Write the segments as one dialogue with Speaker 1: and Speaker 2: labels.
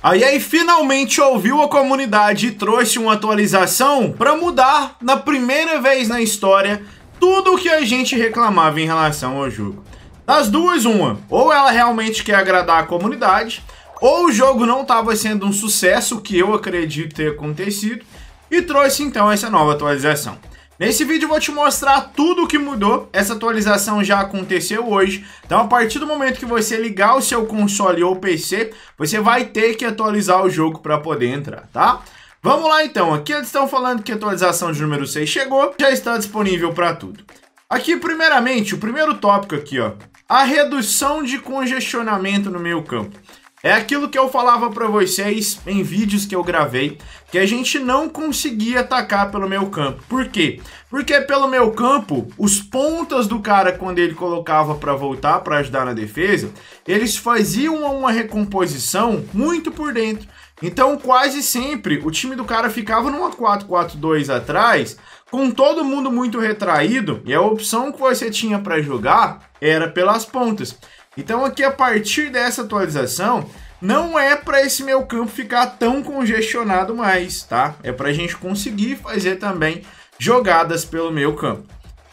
Speaker 1: Aí, aí finalmente ouviu a comunidade e trouxe uma atualização para mudar, na primeira vez na história, tudo o que a gente reclamava em relação ao jogo. Das duas, uma. Ou ela realmente quer agradar a comunidade, ou o jogo não estava sendo um sucesso, que eu acredito ter acontecido, e trouxe então essa nova atualização. Nesse vídeo eu vou te mostrar tudo o que mudou, essa atualização já aconteceu hoje, então a partir do momento que você ligar o seu console ou PC, você vai ter que atualizar o jogo para poder entrar, tá? Vamos lá então, aqui eles estão falando que a atualização de número 6 chegou, já está disponível para tudo. Aqui primeiramente, o primeiro tópico aqui ó, a redução de congestionamento no meio campo. É aquilo que eu falava para vocês em vídeos que eu gravei, que a gente não conseguia atacar pelo meu campo. Por quê? Porque pelo meu campo, os pontas do cara quando ele colocava para voltar para ajudar na defesa, eles faziam uma recomposição muito por dentro. Então, quase sempre o time do cara ficava numa 4-4-2 atrás, com todo mundo muito retraído, e a opção que você tinha para jogar era pelas pontas. Então aqui a partir dessa atualização, não é para esse meu campo ficar tão congestionado mais, tá? É para a gente conseguir fazer também jogadas pelo meu campo.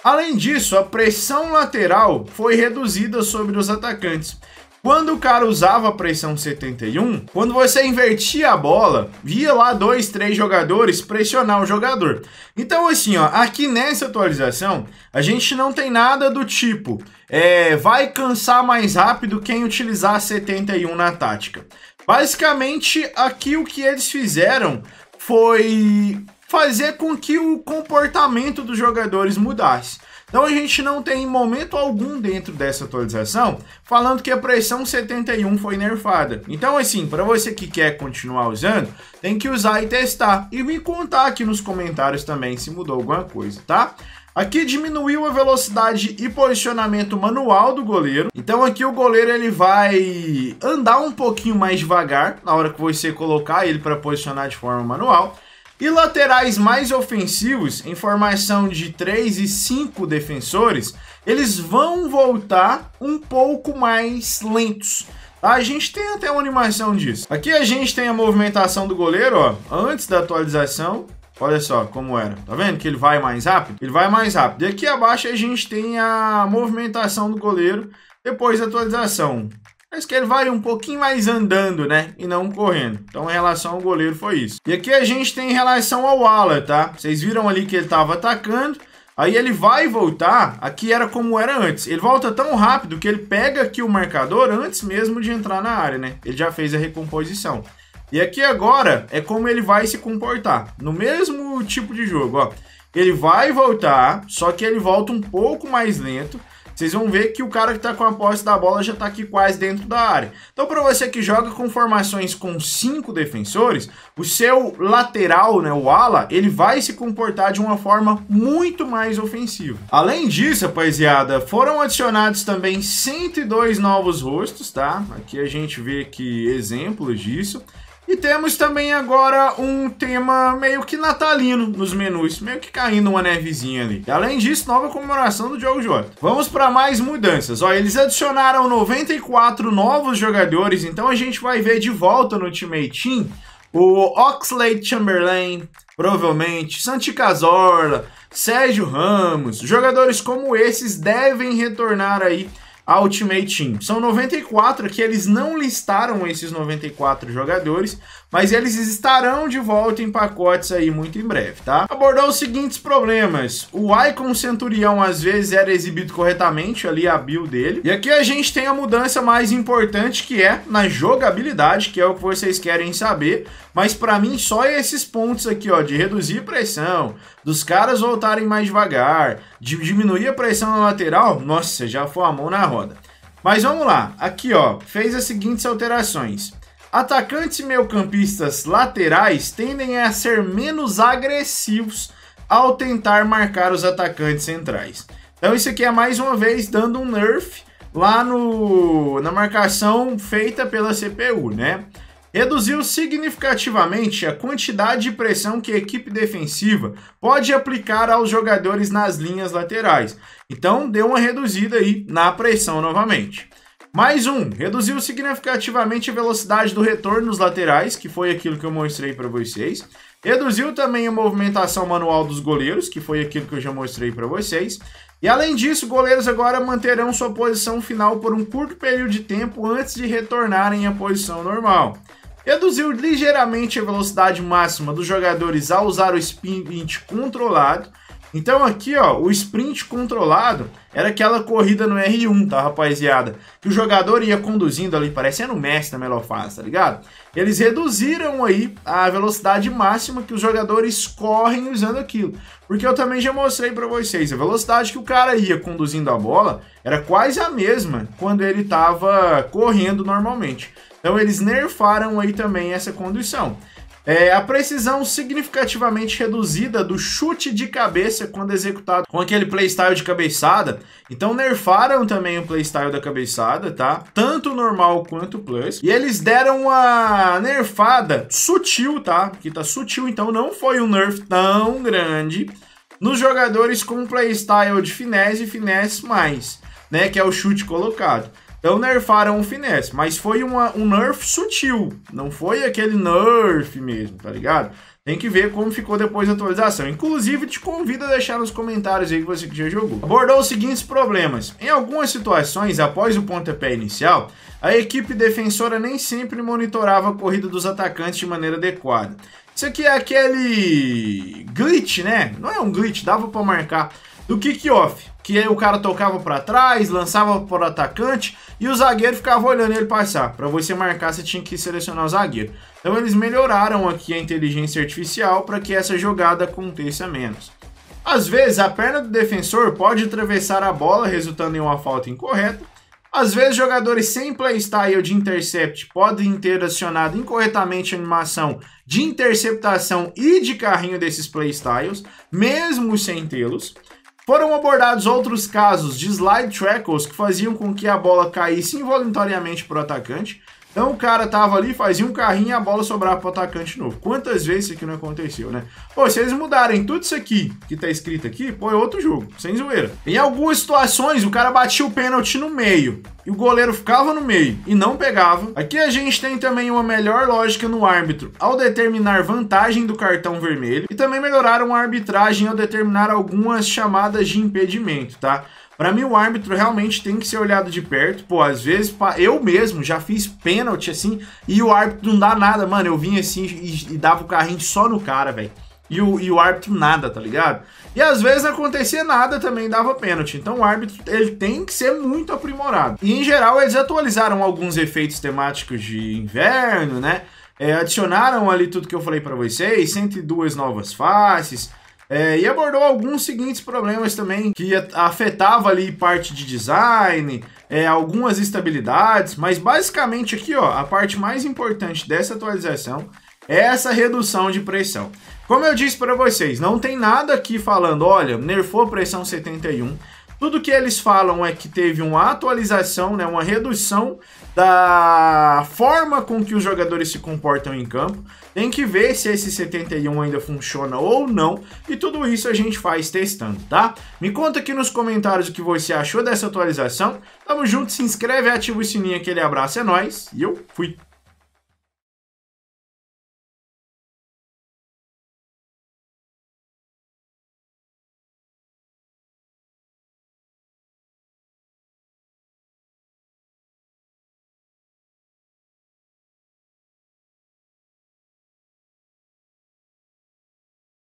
Speaker 1: Além disso, a pressão lateral foi reduzida sobre os atacantes. Quando o cara usava a pressão 71, quando você invertia a bola, via lá dois, três jogadores pressionar o jogador. Então, assim, ó, aqui nessa atualização, a gente não tem nada do tipo é, vai cansar mais rápido quem utilizar 71 na tática. Basicamente, aqui o que eles fizeram foi fazer com que o comportamento dos jogadores mudasse. Então a gente não tem em momento algum dentro dessa atualização falando que a pressão 71 foi nerfada. Então assim, para você que quer continuar usando, tem que usar e testar e me contar aqui nos comentários também se mudou alguma coisa, tá? Aqui diminuiu a velocidade e posicionamento manual do goleiro. Então aqui o goleiro ele vai andar um pouquinho mais devagar na hora que você colocar ele para posicionar de forma manual. E laterais mais ofensivos, em formação de 3 e 5 defensores, eles vão voltar um pouco mais lentos. A gente tem até uma animação disso. Aqui a gente tem a movimentação do goleiro, ó, antes da atualização. Olha só como era. Tá vendo que ele vai mais rápido? Ele vai mais rápido. E aqui abaixo a gente tem a movimentação do goleiro depois da atualização. Mas que ele vai um pouquinho mais andando, né? E não correndo. Então, em relação ao goleiro, foi isso. E aqui a gente tem em relação ao ala, tá? Vocês viram ali que ele estava atacando. Aí ele vai voltar, aqui era como era antes. Ele volta tão rápido que ele pega aqui o marcador antes mesmo de entrar na área, né? Ele já fez a recomposição. E aqui agora é como ele vai se comportar. No mesmo tipo de jogo, ó. Ele vai voltar, só que ele volta um pouco mais lento. Vocês vão ver que o cara que está com a posse da bola já está aqui quase dentro da área. Então, para você que joga com formações com cinco defensores, o seu lateral, né, o ala, ele vai se comportar de uma forma muito mais ofensiva. Além disso, rapaziada, foram adicionados também 102 novos rostos, tá? Aqui a gente vê que exemplos disso. E temos também agora um tema meio que natalino nos menus, meio que caindo uma nevezinha ali. E além disso, nova comemoração do Diogo Jota. Vamos para mais mudanças. Ó, eles adicionaram 94 novos jogadores, então a gente vai ver de volta no Ultimate Team o Oxlade Chamberlain, provavelmente, Santi Cazorla, Sérgio Ramos. Jogadores como esses devem retornar aí a Ultimate Team. São 94 que eles não listaram esses 94 jogadores, mas eles estarão de volta em pacotes aí muito em breve, tá? Abordou os seguintes problemas. O Icon Centurião às vezes era exibido corretamente ali é a build dele. E aqui a gente tem a mudança mais importante que é na jogabilidade, que é o que vocês querem saber, mas para mim só esses pontos aqui, ó, de reduzir pressão, dos caras voltarem mais devagar, diminuir a pressão na lateral, nossa, já foi a mão na roda. Mas vamos lá, aqui ó, fez as seguintes alterações. Atacantes e meio-campistas laterais tendem a ser menos agressivos ao tentar marcar os atacantes centrais. Então isso aqui é mais uma vez dando um nerf lá no, na marcação feita pela CPU, né? reduziu significativamente a quantidade de pressão que a equipe defensiva pode aplicar aos jogadores nas linhas laterais. Então, deu uma reduzida aí na pressão novamente. Mais um, reduziu significativamente a velocidade do retorno nos laterais, que foi aquilo que eu mostrei para vocês. Reduziu também a movimentação manual dos goleiros, que foi aquilo que eu já mostrei para vocês. E além disso, goleiros agora manterão sua posição final por um curto período de tempo antes de retornarem à posição normal reduziu ligeiramente a velocidade máxima dos jogadores ao usar o sprint controlado. Então aqui, ó, o sprint controlado era aquela corrida no R1, tá, rapaziada? Que o jogador ia conduzindo ali, parecendo o mestre na melhor fase, tá ligado? Eles reduziram aí a velocidade máxima que os jogadores correm usando aquilo. Porque eu também já mostrei para vocês, a velocidade que o cara ia conduzindo a bola era quase a mesma quando ele tava correndo normalmente. Então eles nerfaram aí também essa condição. É, a precisão significativamente reduzida do chute de cabeça quando executado com aquele playstyle de cabeçada. Então nerfaram também o playstyle da cabeçada, tá? Tanto normal quanto plus. E eles deram uma nerfada sutil, tá? Que tá sutil, então não foi um nerf tão grande nos jogadores com playstyle de finesse e finesse mais, né? Que é o chute colocado. Então nerfaram o finesse, mas foi uma, um nerf sutil, não foi aquele nerf mesmo, tá ligado? Tem que ver como ficou depois da atualização. Inclusive, te convido a deixar nos comentários aí que você que já jogou. Abordou os seguintes problemas. Em algumas situações, após o pontapé inicial, a equipe defensora nem sempre monitorava a corrida dos atacantes de maneira adequada. Isso aqui é aquele glitch, né? Não é um glitch, dava para marcar do kickoff, que aí o cara tocava para trás, lançava para o atacante e o zagueiro ficava olhando ele passar. Para você marcar, você tinha que selecionar o zagueiro. Então eles melhoraram aqui a inteligência artificial para que essa jogada aconteça menos. Às vezes, a perna do defensor pode atravessar a bola, resultando em uma falta incorreta. Às vezes, jogadores sem playstyle de intercept podem ter acionado incorretamente a animação de interceptação e de carrinho desses playstyles, mesmo sem tê-los. Foram abordados outros casos de slide tackles que faziam com que a bola caísse involuntariamente para o atacante, então o cara tava ali, fazia um carrinho e a bola sobrava pro atacante novo. Quantas vezes isso aqui não aconteceu, né? Pô, se eles mudarem tudo isso aqui que tá escrito aqui, pô, é outro jogo, sem zoeira. Em algumas situações, o cara batia o pênalti no meio e o goleiro ficava no meio e não pegava. Aqui a gente tem também uma melhor lógica no árbitro ao determinar vantagem do cartão vermelho e também melhoraram a arbitragem ao determinar algumas chamadas de impedimento, tá? Para mim, o árbitro realmente tem que ser olhado de perto. Pô, às vezes eu mesmo já fiz pênalti assim e o árbitro não dá nada, mano. Eu vinha assim e, e dava o carrinho só no cara, velho. E o, e o árbitro nada, tá ligado? E às vezes acontecia nada também, dava pênalti. Então o árbitro ele tem que ser muito aprimorado. E em geral eles atualizaram alguns efeitos temáticos de inverno, né? É, adicionaram ali tudo que eu falei para vocês, 102 novas faces, é, e abordou alguns seguintes problemas também que afetava ali parte de design, é, algumas estabilidades, mas basicamente aqui ó, a parte mais importante dessa atualização é essa redução de pressão. Como eu disse para vocês, não tem nada aqui falando, olha, nerfou a pressão 71, tudo que eles falam é que teve uma atualização, né, uma redução da forma com que os jogadores se comportam em campo. Tem que ver se esse 71 ainda funciona ou não, e tudo isso a gente faz testando, tá? Me conta aqui nos comentários o que você achou dessa atualização. Tamo junto, se inscreve, ativa o sininho, aquele abraço é nóis, e eu fui!